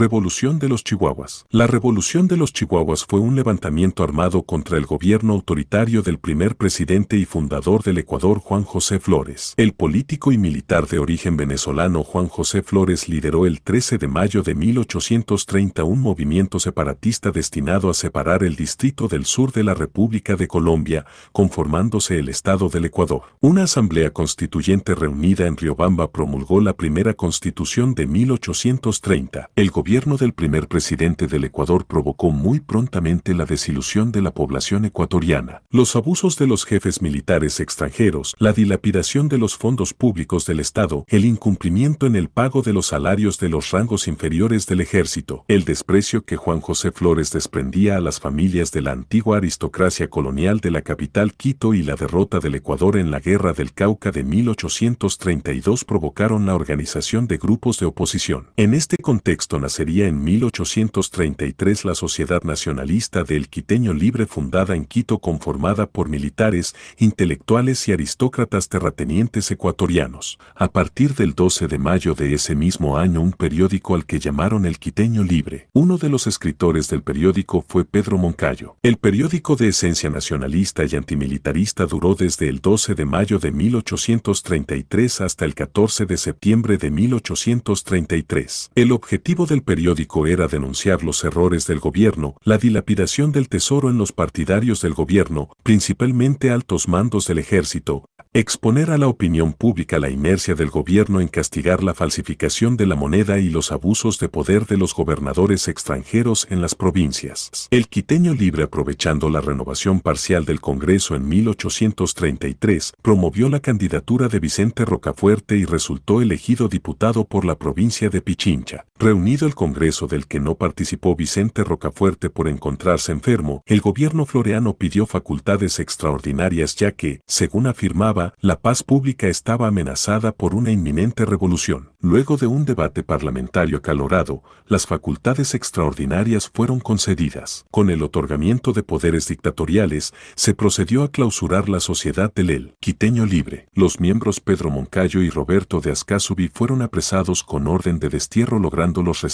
Revolución de los Chihuahuas. La Revolución de los Chihuahuas fue un levantamiento armado contra el gobierno autoritario del primer presidente y fundador del Ecuador Juan José Flores. El político y militar de origen venezolano Juan José Flores lideró el 13 de mayo de 1830 un movimiento separatista destinado a separar el distrito del sur de la República de Colombia, conformándose el Estado del Ecuador. Una asamblea constituyente reunida en Riobamba promulgó la primera constitución de 1830. El gobierno gobierno del primer presidente del Ecuador provocó muy prontamente la desilusión de la población ecuatoriana, los abusos de los jefes militares extranjeros, la dilapidación de los fondos públicos del Estado, el incumplimiento en el pago de los salarios de los rangos inferiores del ejército, el desprecio que Juan José Flores desprendía a las familias de la antigua aristocracia colonial de la capital Quito y la derrota del Ecuador en la Guerra del Cauca de 1832 provocaron la organización de grupos de oposición. En este contexto nace sería en 1833 la Sociedad Nacionalista del Quiteño Libre fundada en Quito conformada por militares, intelectuales y aristócratas terratenientes ecuatorianos. A partir del 12 de mayo de ese mismo año un periódico al que llamaron El Quiteño Libre. Uno de los escritores del periódico fue Pedro Moncayo. El periódico de esencia nacionalista y antimilitarista duró desde el 12 de mayo de 1833 hasta el 14 de septiembre de 1833. El objetivo del periódico era denunciar los errores del gobierno, la dilapidación del tesoro en los partidarios del gobierno, principalmente altos mandos del ejército, exponer a la opinión pública la inercia del gobierno en castigar la falsificación de la moneda y los abusos de poder de los gobernadores extranjeros en las provincias. El quiteño libre aprovechando la renovación parcial del Congreso en 1833, promovió la candidatura de Vicente Rocafuerte y resultó elegido diputado por la provincia de Pichincha. Reunido Congreso del que no participó Vicente Rocafuerte por encontrarse enfermo, el gobierno floreano pidió facultades extraordinarias ya que, según afirmaba, la paz pública estaba amenazada por una inminente revolución. Luego de un debate parlamentario acalorado, las facultades extraordinarias fueron concedidas. Con el otorgamiento de poderes dictatoriales, se procedió a clausurar la sociedad del El Quiteño Libre. Los miembros Pedro Moncayo y Roberto de Ascasubi fueron apresados con orden de destierro logrando los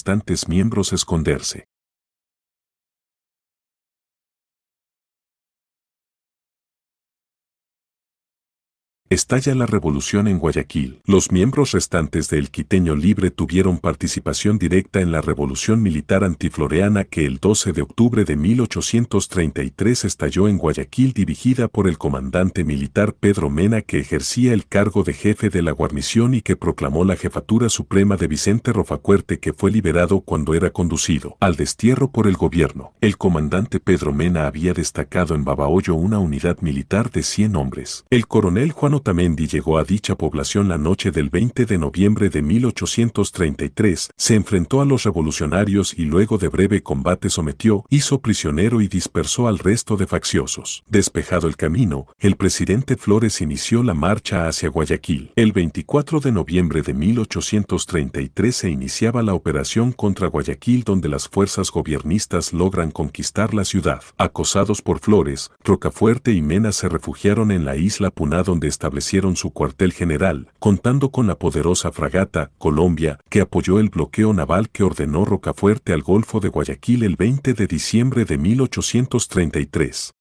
miembros esconderse. Estalla la revolución en Guayaquil. Los miembros restantes del Quiteño Libre tuvieron participación directa en la revolución militar antifloreana que el 12 de octubre de 1833 estalló en Guayaquil dirigida por el comandante militar Pedro Mena que ejercía el cargo de jefe de la guarnición y que proclamó la jefatura suprema de Vicente Rofacuerte que fue liberado cuando era conducido al destierro por el gobierno. El comandante Pedro Mena había destacado en Babahoyo una unidad militar de 100 hombres. El coronel Juan Tamendi llegó a dicha población la noche del 20 de noviembre de 1833, se enfrentó a los revolucionarios y luego de breve combate sometió, hizo prisionero y dispersó al resto de facciosos. Despejado el camino, el presidente Flores inició la marcha hacia Guayaquil. El 24 de noviembre de 1833 se iniciaba la operación contra Guayaquil donde las fuerzas gobiernistas logran conquistar la ciudad. Acosados por Flores, Rocafuerte y Mena se refugiaron en la isla Puná donde está establecieron su cuartel general, contando con la poderosa fragata Colombia, que apoyó el bloqueo naval que ordenó Rocafuerte al Golfo de Guayaquil el 20 de diciembre de 1833.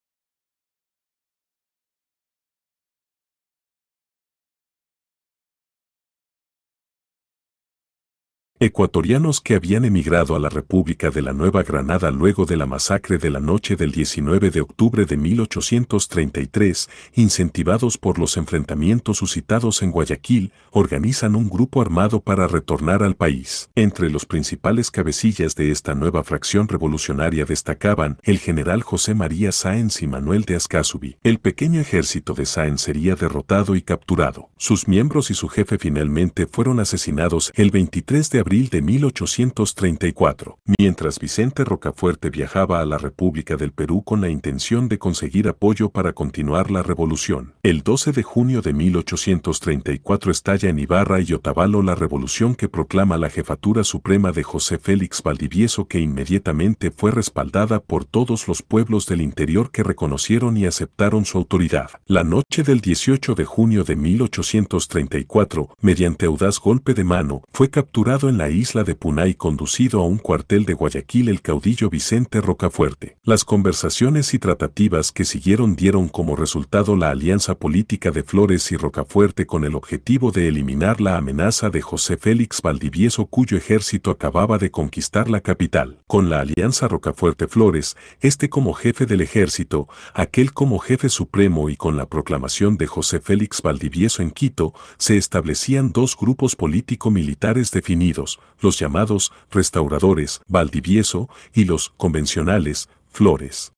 ecuatorianos que habían emigrado a la República de la Nueva Granada luego de la masacre de la noche del 19 de octubre de 1833, incentivados por los enfrentamientos suscitados en Guayaquil, organizan un grupo armado para retornar al país. Entre los principales cabecillas de esta nueva fracción revolucionaria destacaban el general José María Sáenz y Manuel de Ascasubi. El pequeño ejército de Sáenz sería derrotado y capturado. Sus miembros y su jefe finalmente fueron asesinados el 23 de abril de 1834, mientras Vicente Rocafuerte viajaba a la República del Perú con la intención de conseguir apoyo para continuar la revolución. El 12 de junio de 1834 estalla en Ibarra y Otavalo la revolución que proclama la jefatura suprema de José Félix Valdivieso que inmediatamente fue respaldada por todos los pueblos del interior que reconocieron y aceptaron su autoridad. La noche del 18 de junio de 1834, mediante audaz golpe de mano, fue capturado en la isla de Punay conducido a un cuartel de Guayaquil el caudillo Vicente Rocafuerte. Las conversaciones y tratativas que siguieron dieron como resultado la alianza política de Flores y Rocafuerte con el objetivo de eliminar la amenaza de José Félix Valdivieso cuyo ejército acababa de conquistar la capital. Con la alianza Rocafuerte-Flores, este como jefe del ejército, aquel como jefe supremo y con la proclamación de José Félix Valdivieso en Quito, se establecían dos grupos político-militares definidos los llamados restauradores Valdivieso y los convencionales Flores.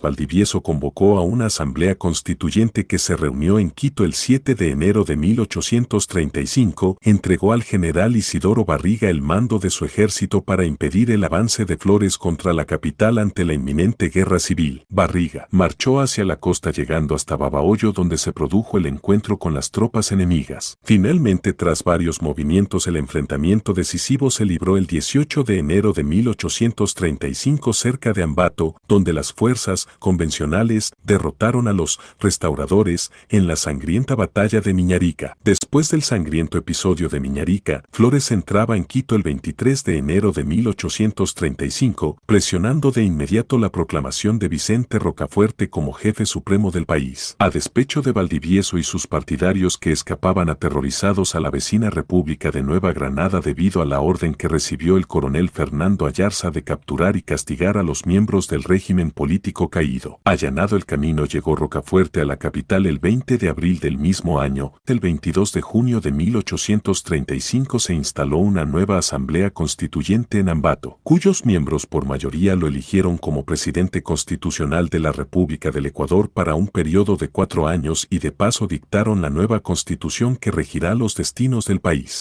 Valdivieso convocó a una asamblea constituyente que se reunió en Quito el 7 de enero de 1835, entregó al general Isidoro Barriga el mando de su ejército para impedir el avance de Flores contra la capital ante la inminente guerra civil. Barriga marchó hacia la costa llegando hasta Babahoyo donde se produjo el encuentro con las tropas enemigas. Finalmente, tras varios movimientos, el enfrentamiento decisivo se libró el 18 de enero de 1835 cerca de Ambato, donde las fuerzas convencionales derrotaron a los restauradores en la sangrienta batalla de Miñarica. Después del sangriento episodio de Miñarica, Flores entraba en Quito el 23 de enero de 1835, presionando de inmediato la proclamación de Vicente Rocafuerte como jefe supremo del país. A despecho de Valdivieso y sus partidarios que escapaban aterrorizados a la vecina República de Nueva Granada debido a la orden que recibió el coronel Fernando Ayarza de capturar y castigar a los miembros del régimen político Allanado el camino llegó Rocafuerte a la capital el 20 de abril del mismo año. El 22 de junio de 1835 se instaló una nueva asamblea constituyente en Ambato, cuyos miembros por mayoría lo eligieron como presidente constitucional de la República del Ecuador para un periodo de cuatro años y de paso dictaron la nueva constitución que regirá los destinos del país.